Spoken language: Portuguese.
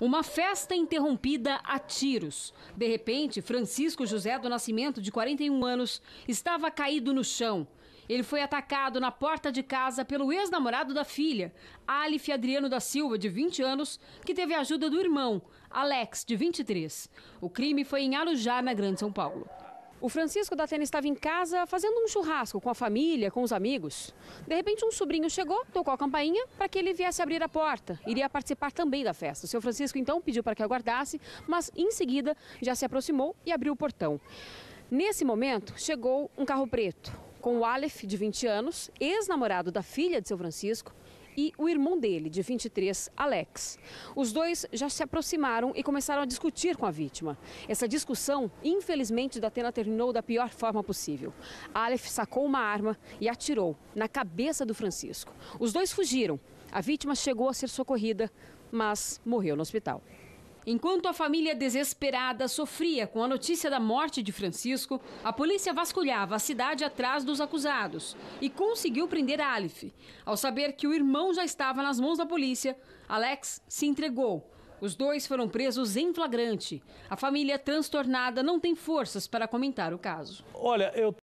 Uma festa interrompida a tiros. De repente, Francisco José do Nascimento, de 41 anos, estava caído no chão. Ele foi atacado na porta de casa pelo ex-namorado da filha, Alif Adriano da Silva, de 20 anos, que teve a ajuda do irmão, Alex, de 23. O crime foi em Arujá, na Grande São Paulo. O Francisco da Atena estava em casa fazendo um churrasco com a família, com os amigos. De repente, um sobrinho chegou, tocou a campainha para que ele viesse abrir a porta. Iria participar também da festa. O seu Francisco então pediu para que aguardasse, mas em seguida já se aproximou e abriu o portão. Nesse momento, chegou um carro preto com o Aleph, de 20 anos, ex-namorado da filha de seu Francisco, e o irmão dele, de 23, Alex. Os dois já se aproximaram e começaram a discutir com a vítima. Essa discussão, infelizmente, da Atena terminou da pior forma possível. Aleph sacou uma arma e atirou na cabeça do Francisco. Os dois fugiram. A vítima chegou a ser socorrida, mas morreu no hospital. Enquanto a família desesperada sofria com a notícia da morte de Francisco, a polícia vasculhava a cidade atrás dos acusados e conseguiu prender Alif. Ao saber que o irmão já estava nas mãos da polícia, Alex se entregou. Os dois foram presos em flagrante. A família transtornada não tem forças para comentar o caso. Olha, eu